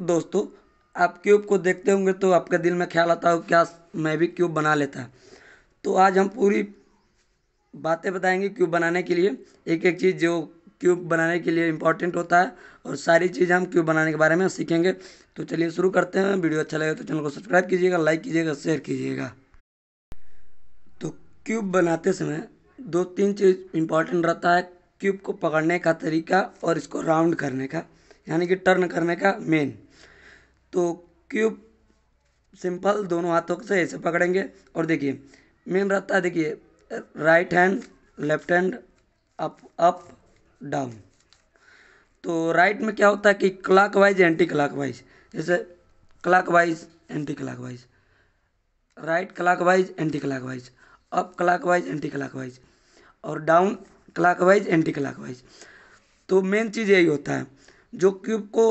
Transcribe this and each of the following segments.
दोस्तों आप क्यूब को देखते होंगे तो आपके दिल में ख्याल आता हो क्या मैं भी क्यूब बना लेता तो आज हम पूरी बातें बताएंगे क्यूब बनाने के लिए एक एक चीज़ जो क्यूब बनाने के लिए इम्पॉर्टेंट होता है और सारी चीज़ हम क्यूब बनाने के बारे में सीखेंगे तो चलिए शुरू करते हैं वीडियो अच्छा लगे तो चैनल को सब्सक्राइब कीजिएगा लाइक कीजिएगा शेयर कीजिएगा तो क्यूब बनाते समय दो तीन चीज़ इम्पॉर्टेंट रहता है क्यूब को पकड़ने का तरीका और इसको राउंड करने का यानी कि टर्न करने का मेन तो क्यूब सिंपल दोनों हाथों से ऐसे पकड़ेंगे और देखिए मेन रहता है देखिए right hand left hand up up down तो राइट में क्या होता है कि clockwise anticlockwise जैसे clockwise anticlockwise right clockwise anticlockwise up clockwise anticlockwise और down clockwise clock wise तो main चीज़ यही होता है जो क्यूब को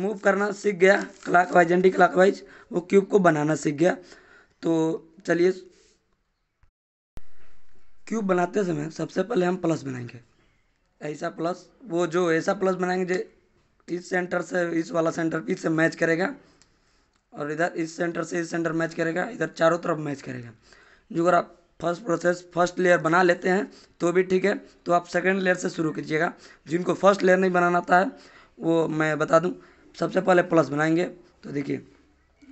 मूव करना सीख गया clockwise anticlockwise वो क्यूब को बनाना सीख गया तो चलिए क्यूब बनाते समय सबसे पहले हम प्लस बनाएंगे ऐसा प्लस वो जो ऐसा प्लस बनाएंगे जो इस सेंटर से इस वाला सेंटर इस से मैच करेगा और इधर इस सेंटर से इस सेंटर मैच करेगा इधर चारों तरफ मैच करेगा जो अगर आप फर्स्ट प्रोसेस फर्स्ट लेयर बना लेते हैं तो भी ठीक है तो आप सेकेंड लेयर से शुरू कीजिएगा जिनको फर्स्ट लेयर नहीं बनाना आता है वो मैं बता दूँ सबसे पहले प्लस बनाएंगे तो देखिए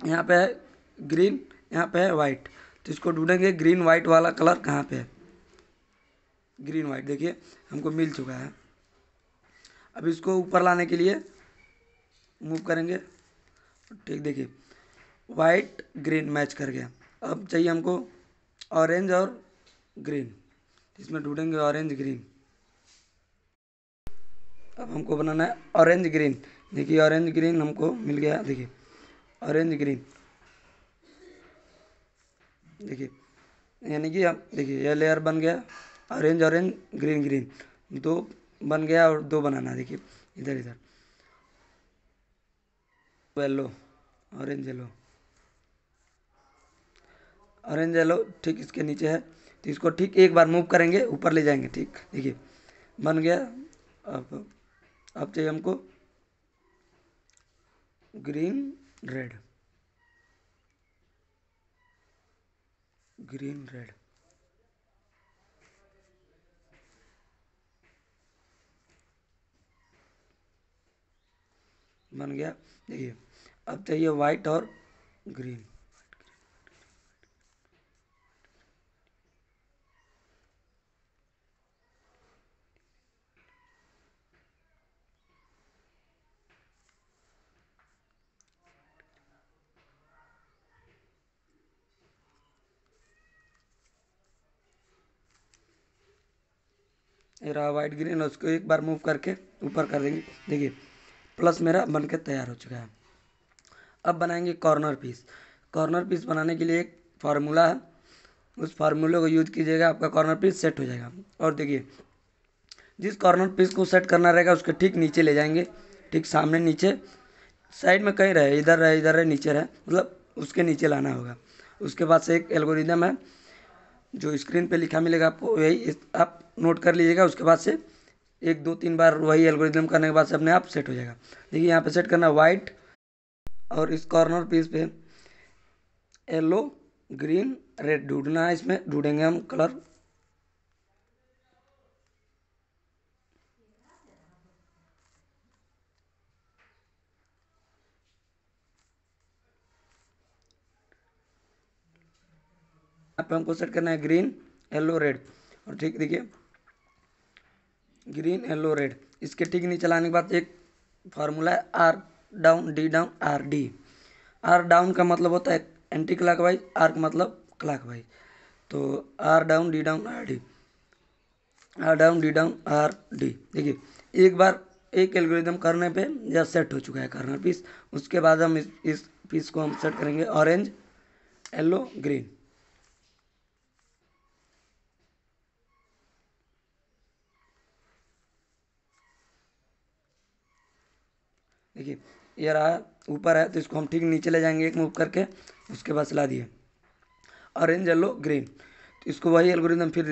यहाँ पे है ग्रीन यहाँ पे है वाइट तो इसको ढूंढेंगे ग्रीन वाइट वाला कलर कहाँ पे है ग्रीन वाइट देखिए हमको मिल चुका है अब इसको ऊपर लाने के लिए मूव करेंगे ठीक देखिए वाइट ग्रीन मैच कर गया अब चाहिए हमको ऑरेंज और ग्रीन इसमें ढूंढेंगे ऑरेंज ग्रीन अब हमको बनाना है ऑरेंज ग्रीन देखिए ऑरेंज ग्रीन हमको मिल गया देखिए ऑरेंज ग्रीन देखिए यानी कि हम देखिए यह लेयर बन गया ऑरेंज ऑरेंज ग्रीन ग्रीन दो बन गया और दो बनाना देखिए इधर इधर yellow orange yellow orange yellow ठीक इसके नीचे है तो इसको ठीक एक बार मूव करेंगे ऊपर ले जाएंगे ठीक देखिए बन गया अब अब चाहिए हमको ग्रीन रेड ग्रीन रेड बन गया देखिए अब चाहिए व्हाइट और ग्रीन ये रहा वाइट ग्रीन और उसको एक बार मूव करके ऊपर कर देंगे देखिए प्लस मेरा बन के तैयार हो चुका है अब बनाएंगे कॉर्नर पीस कॉर्नर पीस बनाने के लिए एक फार्मूला है उस फार्मूले को यूज कीजिएगा आपका कॉर्नर पीस सेट हो जाएगा और देखिए जिस कॉर्नर पीस को सेट करना रहेगा उसके ठीक नीचे ले जाएंगे ठीक सामने नीचे साइड में कहीं रहे इधर रहे इधर रहे नीचे रहे मतलब उसके नीचे लाना होगा उसके बाद से एक एल्गोरिदम है जो स्क्रीन पे लिखा मिलेगा आपको वही आप नोट कर लीजिएगा उसके बाद से एक दो तीन बार वही एल्गोरिदम करने के बाद से अपने आप सेट हो जाएगा देखिए यहाँ पे सेट करना वाइट और इस कॉर्नर पीस पे येलो ग्रीन रेड ढूंढना है इसमें ढूंढेंगे हम कलर यहाँ पे हमको सेट करना है ग्रीन येलो रेड और ठीक देखिए ग्रीन येलो रेड इसके ठीक नीचे लाने के बाद एक फार्मूला है R down D down R D R down का मतलब होता है एंटी क्लाक वाइज आर का मतलब क्लाक वाइज तो R down D down R D R down D down R D देखिए एक बार एक एल्गोरिदम करने पे या सेट हो चुका है कर्नर पीस उसके बाद हम इस इस पीस को हम सेट करेंगे ऑरेंज येलो ग्रीन देखिए ये रहा ऊपर है तो इसको हम ठीक नीचे ले जाएंगे एक मूव करके उसके बाद चला दिए ऑरेंज येलो ग्रीन तो इसको वही एल्गोरिदम फिर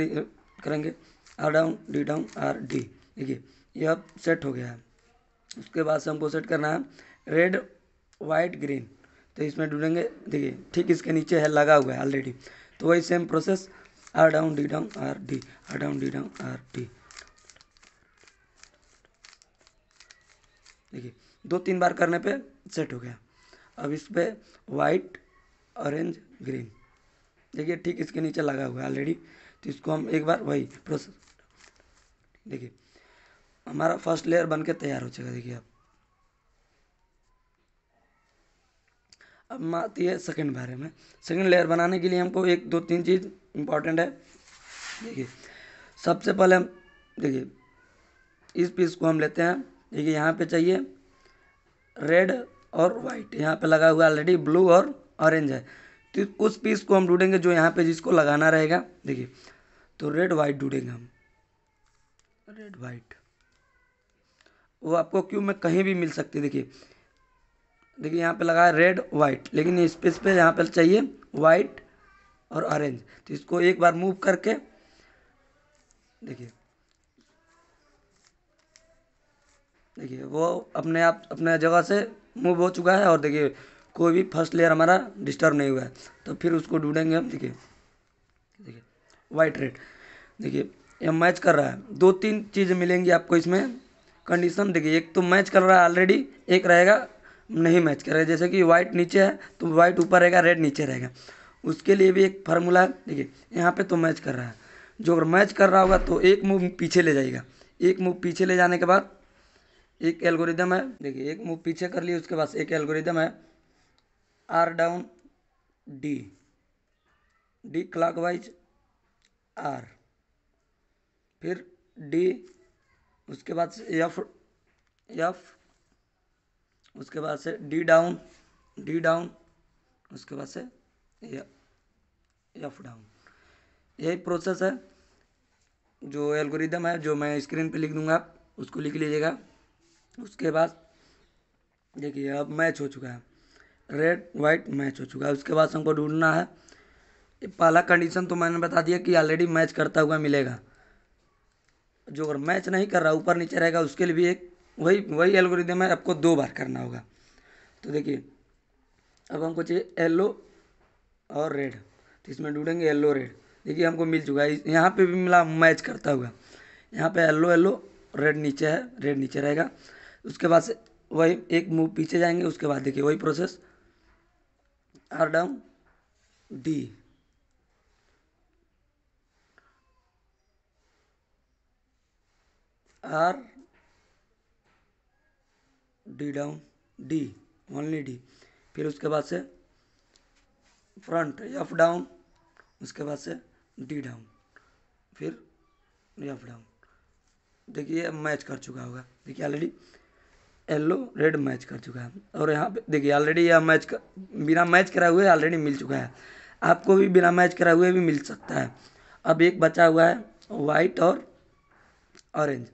करेंगे R down D down R D देखिए यह अब सेट हो गया है उसके बाद से हमको सेट करना है रेड वाइट ग्रीन तो इसमें ढूंढेंगे देखिए ठीक इसके नीचे है लगा हुआ है ऑलरेडी तो वही same process R down D down R D R down D down R D देखिए दो तीन बार करने पे सेट हो गया अब इस पर वाइट ऑरेंज ग्रीन देखिए ठीक इसके नीचे लगा हुआ है ऑलरेडी तो इसको हम एक बार वही प्रोसेस देखिए हमारा फर्स्ट लेयर बन के तैयार हो चुका देखिए आप अब आती है सेकेंड बारे में सेकेंड लेयर बनाने के लिए हमको एक दो तीन चीज़ इम्पॉर्टेंट है देखिए सबसे पहले हम देखिए इस पीस को हम लेते हैं देखिए यहाँ पे चाहिए रेड और वाइट यहाँ पे लगा हुआ ऑलरेडी ब्लू और ऑरेंज है तो उस पीस को हम ढूंढेंगे जो यहाँ पे जिसको लगाना रहेगा देखिए तो रेड वाइट ढूंढेंगे हम रेड वाइट वो आपको क्यों में कहीं भी मिल सकती है देखिए देखिए यहाँ पे लगा है रेड वाइट लेकिन इस पीस पे यहाँ पर चाहिए वाइट और ऑरेंज तो इसको एक बार मूव करके देखिए देखिए वो अपने आप अपने जगह से मूव हो चुका है और देखिए कोई भी फर्स्ट लेयर हमारा डिस्टर्ब नहीं हुआ है तो फिर उसको ढूंढेंगे हम देखिए देखिए वाइट रेड देखिए ये मैच कर रहा है दो तीन चीज़ मिलेंगी आपको इसमें कंडीशन देखिए एक तो मैच कर रहा है ऑलरेडी एक रहेगा नहीं मैच कर रहा जैसे कि वाइट नीचे है तो वाइट ऊपर रहेगा रेड नीचे रहेगा उसके लिए भी एक फार्मूला है देखिए यहाँ पर तो मैच कर रहा है जो अगर मैच कर रहा होगा तो एक मूव पीछे ले जाएगा एक मूव पीछे ले जाने के बाद एक एल्गोरिदम है देखिए एक मूव पीछे कर लिए उसके बाद एक एल्गोरिदम है R down D D clockwise R फिर डी उसके बाद से एफ एफ उसके बाद से डी डाउन डी डाउन उसके बाद से एफ डाउन यही प्रोसेस है जो एल्गोरिदम है जो मैं स्क्रीन पे लिख दूंगा उसको लिख लीजिएगा उसके बाद देखिए अब मैच हो चुका है रेड वाइट मैच हो चुका है उसके बाद हमको ढूंढना है पहला कंडीशन तो मैंने बता दिया कि ऑलरेडी मैच करता हुआ मिलेगा जो अगर मैच नहीं कर रहा ऊपर नीचे रहेगा उसके लिए भी एक वही वही एल्गोरिदम है आपको दो बार करना होगा तो देखिए अब हमको चाहिए येल्लो और रेड तो इसमें ढूंढेंगे येल्लो रेड देखिए हमको मिल चुका है यहाँ पे भी मिला मैच करता हुआ यहाँ पे येल्लो येल्लो रेड नीचे है रेड नीचे रहेगा उसके बाद से वही एक मूव पीछे जाएंगे उसके बाद देखिए वही process R down D R D down D only D फिर उसके बाद से फ्रंट एफ डाउन उसके बाद से डी डाउन फिर एफ डाउन देखिए मैच कर चुका होगा देखिए ऑलरेडी येलो रेड मैच कर चुका है और यहाँ पे देखिए ऑलरेडी यह मैच कर, बिना मैच करा हुए ऑलरेडी मिल चुका है आपको भी बिना मैच करा हुए भी मिल सकता है अब एक बचा हुआ है वाइट और ऑरेंज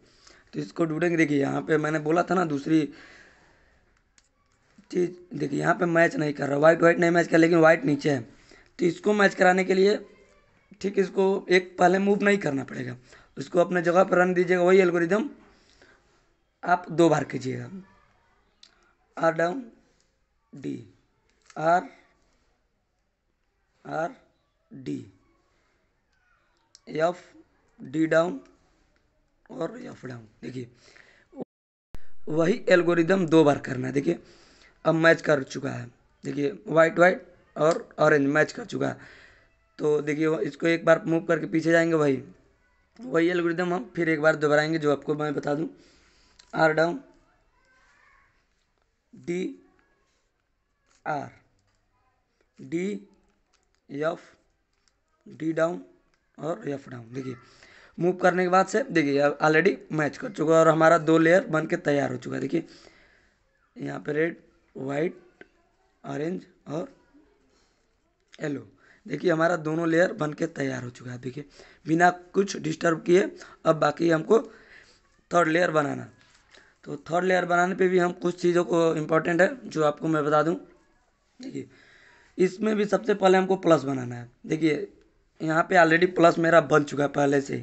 तो इसको ढूंढेंगे देखिए यहाँ पे मैंने बोला था ना दूसरी चीज़ देखिए यहाँ पे मैच नहीं कर रहा वाइट वाइट नहीं मैच कर लेकिन वाइट नीचे है तो इसको मैच कराने के लिए ठीक इसको एक पहले मूव नहीं करना पड़ेगा उसको अपने जगह पर रन दीजिएगा वही एल्गोरिदम आप दो बार कीजिएगा R down D R R D F D down और एफ डाउन देखिए वही एल्गोरिदम दो बार करना है देखिए अब मैच कर चुका है देखिए वाइट वाइट और ऑरेंज मैच कर चुका है तो देखिए इसको एक बार मूव करके पीछे जाएंगे वही वही एल्गोरिदम हम फिर एक बार दोबाराएंगे जो आपको मैं बता दूं R down, D R, D F, D down और F डाउन देखिए मूव करने के बाद से देखिए ऑलरेडी मैच कर चुका है और हमारा दो लेयर बन के तैयार हो चुका है देखिए यहाँ पे रेड वाइट ऑरेंज और येलो देखिए हमारा दोनों लेयर बन के तैयार हो चुका है देखिए बिना कुछ डिस्टर्ब किए अब बाकी हमको थर्ड लेयर बनाना तो थर्ड लेयर बनाने पे भी हम कुछ चीज़ों को इम्पोर्टेंट है जो आपको मैं बता दूँ देखिए इसमें भी सबसे पहले हमको प्लस बनाना है देखिए यहाँ पे ऑलरेडी प्लस मेरा बन चुका है पहले से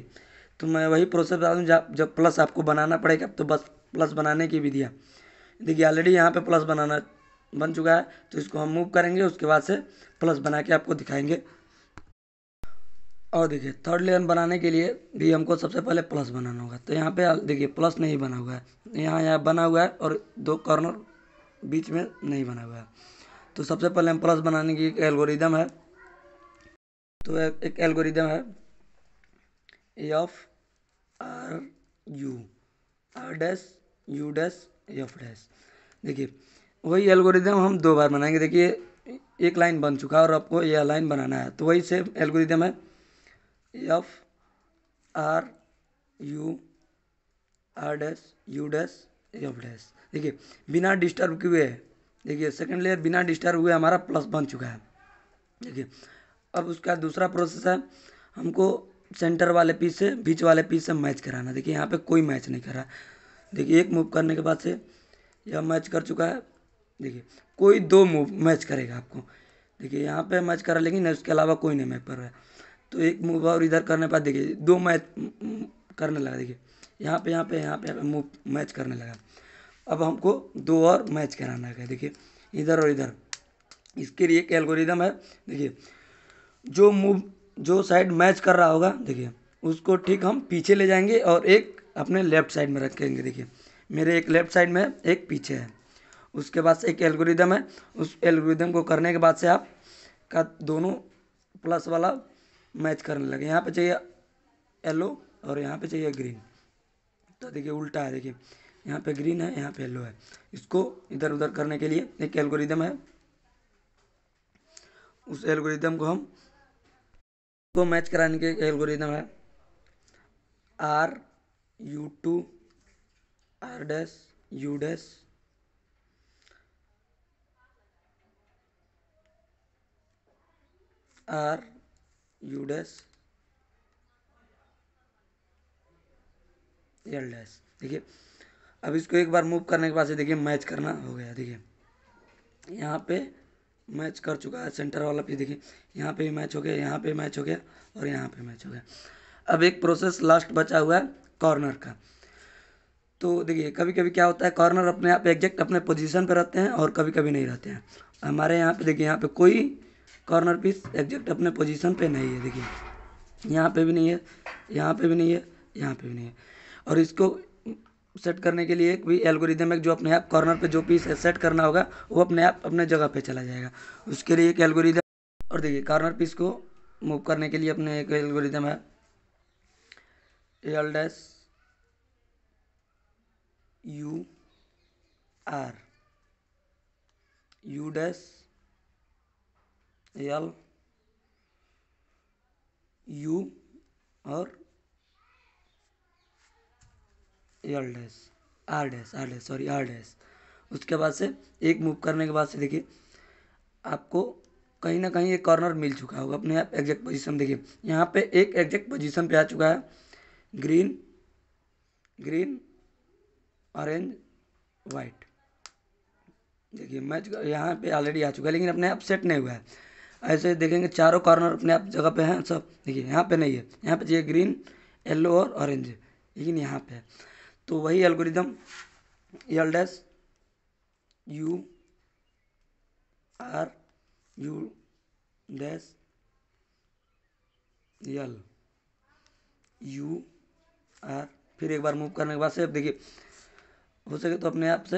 तो मैं वही प्रोसेस बता दूँ जब जब प्लस आपको बनाना पड़ेगा तो बस प्लस बनाने की दिया देखिए ऑलरेडी यहाँ पर प्लस बनाना बन चुका है तो इसको हम मूव करेंगे उसके बाद से प्लस बना के आपको दिखाएंगे और देखिए थर्ड लेयर बनाने के लिए भी हमको सबसे पहले प्लस बनाना होगा तो यहाँ पे देखिए प्लस नहीं बना हुआ है यहाँ यहाँ बना हुआ है और दो कॉर्नर बीच में नहीं बना हुआ है तो सबसे पहले हम प्लस बनाने की एक एल्गोरिदम है तो एक एल्गोरिदम है F R U R dash U dash F dash देखिए वही एल्गोरिदम हम दो बार बनाएंगे देखिए एक लाइन बन चुका है और आपको यह लाइन बनाना है तो वही सेम एल्गोरिदम है F R U R dash U dash F dash देखिए बिना डिस्टर्ब किए देखिए सेकंड लेयर बिना डिस्टर्ब हुए हमारा प्लस बन चुका है देखिए अब उसका दूसरा प्रोसेस है हमको सेंटर वाले पीस से बीच वाले पीस से मैच कराना देखिए यहाँ पे कोई मैच नहीं कर रहा देखिए एक मूव करने के बाद से यह मैच कर चुका है देखिए कोई दो मूव मैच करेगा आपको देखिए यहाँ पे मैच करा लेकिन उसके अलावा कोई नहीं मैच कर रहा है तो एक मूव और इधर करने पर देखिए दो मैच करने लगा देखिए यहाँ पे यहाँ पे यहाँ पे मूव मैच करने लगा अब हमको दो और मैच कराना है देखिए इधर और इधर इसके लिए एक एल्गोरिदम है देखिए जो मूव जो साइड मैच कर रहा होगा देखिए उसको ठीक हम पीछे ले जाएंगे और एक अपने लेफ्ट साइड में रखेंगे देखिए मेरे एक लेफ्ट साइड में एक पीछे है उसके बाद से एक एल्गोरिदम है उस एल्गोरिदम को करने के बाद से आप का दोनों प्लस वाला मैच करने लगे यहाँ पे चाहिए येलो और यहाँ पे चाहिए ग्रीन तो देखिए उल्टा है देखिए यहाँ पे ग्रीन है यहाँ पे येलो है इसको इधर उधर करने के लिए एक एल्गोरिदम है उस एल्गोरिदम को हम को मैच कराने के एल्गोरिदम है R U two R dash U dash R U dash L dash देखिए अब इसको एक बार मूव करने के बाद से देखिए मैच करना हो गया देखिए यहाँ पे मैच कर चुका है सेंटर वाला पीस देखिए यहाँ पे भी मैच हो गया यहाँ पे मैच हो गया और यहाँ पे मैच हो गया अब एक प्रोसेस लास्ट बचा हुआ है कॉर्नर का तो देखिए कभी कभी क्या होता है कॉर्नर अपने आप एग्जैक्ट अपने पोजीशन पर रहते हैं और कभी कभी नहीं रहते हैं हमारे यहाँ पे देखिए यहाँ पे कोई कॉर्नर पीस एग्जैक्ट अपने पोजीशन पे नहीं है देखिए यहाँ पे भी नहीं है यहाँ पे भी नहीं है यहाँ पे भी नहीं है और इसको सेट करने के लिए एक भी एल्गोरिदम है जो अपने आप कॉर्नर पे जो पीस सेट करना होगा वो अपने आप अपने जगह पे चला जाएगा उसके लिए एक एल्गोरिदम और देखिए कॉर्नर पीस को मूव करने के लिए अपने एक एल्गोरिदम है L dash U R U dash L U और L dash R dash R dash sorry R dash उसके बाद से एक मूव करने के बाद से देखिए आपको कहीं ना कहीं एक कॉर्नर मिल चुका होगा अपने आप एग्जैक्ट पोजीशन देखिए यहाँ पे एक एग्जैक्ट पोजीशन पे आ चुका है ग्रीन ग्रीन ऑरेंज वाइट देखिए मैच यहाँ पे ऑलरेडी आ चुका है लेकिन अपने आप सेट नहीं हुआ है ऐसे देखेंगे चारों कॉर्नर अपने आप जगह पे हैं सब देखिए यहाँ पे नहीं है यहाँ पे चाहिए ग्रीन येलो और ऑरेंज लेकिन यहाँ पे है तो वही algorithm L dash U R U dash L U R फिर एक बार मूव करने के बाद से अब देखिए हो सके तो अपने आप से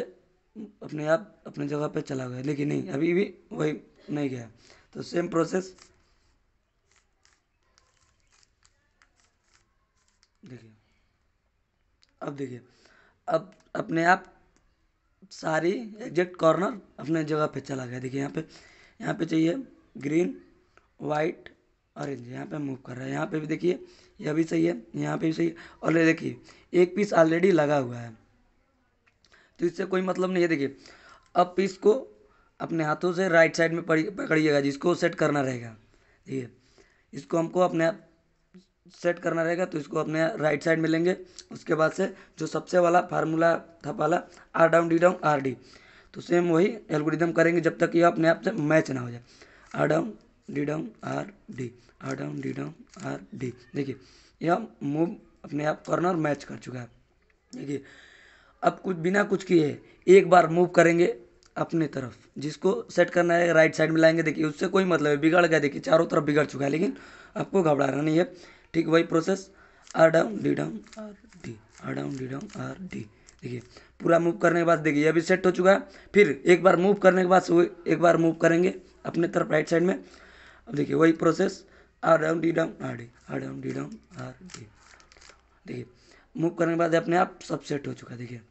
अपने आप अपने जगह पे चला गया लेकिन नहीं अभी भी वही नहीं गया तो सेम प्रोसेस देखिए अब देखिए अब अपने आप सारी एग्जैक्ट कॉर्नर अपने जगह पे चला गया देखिए यहाँ पे यहाँ पे चाहिए ग्रीन वाइट ऑरेंज यहाँ पे मूव कर रहा है यहाँ पे भी देखिए यह भी सही है यहाँ पे भी सही है और ये देखिए एक पीस ऑलरेडी लगा हुआ है तो इससे कोई मतलब नहीं है देखिए अब पीस को अपने हाथों से राइट साइड में पकड़िएगा जिसको सेट करना रहेगा ठीक है इसको हमको अपने सेट करना रहेगा तो इसको अपने राइट साइड में लेंगे उसके बाद से जो सबसे वाला फार्मूला था पहला R down D down R D तो सेम वही एल्गोरिदम करेंगे जब तक ये अपने आप से मैच ना हो जाए R down D down R D R down D down R D देखिए यह मूव अपने आप करना और मैच कर चुका है देखिए अब कुछ बिना कुछ किए एक बार मूव करेंगे अपने तरफ जिसको सेट करना है राइट साइड में लाएंगे देखिए उससे कोई मतलब है बिगड़ गया देखिए चारों तरफ बिगड़ चुका है लेकिन आपको घबराना नहीं है ठीक वही process R down D down R D R down D down R D देखिए पूरा मूव करने के बाद देखिए अभी सेट हो चुका है फिर एक बार मूव करने के बाद एक बार मूव करेंगे अपने तरफ राइट साइड में अब देखिए वही process R down D down R D R down D down R D देखिए मूव करने के बाद अपने आप सब सेट हो चुका है देखिए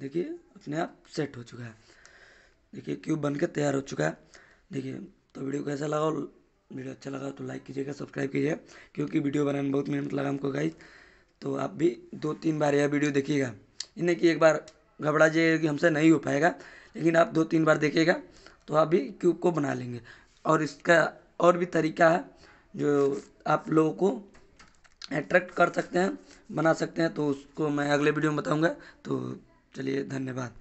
देखिए अपने आप सेट हो चुका है देखिए क्यूब बनकर तैयार हो चुका है देखिए तो वीडियो कैसा लगा वीडियो अच्छा लगा तो लाइक कीजिएगा सब्सक्राइब कीजिएगा क्योंकि वीडियो बनाने में बहुत मेहनत लगा हमको गाइज तो आप भी दो तीन बार यह वीडियो देखिएगा इन्हें कि एक बार घबरा जाइए कि हमसे नहीं हो पाएगा लेकिन आप दो तीन बार देखिएगा तो आप भी क्यूब को बना लेंगे और इसका और भी तरीका है जो आप लोगों को अट्रैक्ट कर सकते हैं बना सकते हैं तो उसको मैं अगले वीडियो में बताऊँगा तो चलिए धन्यवाद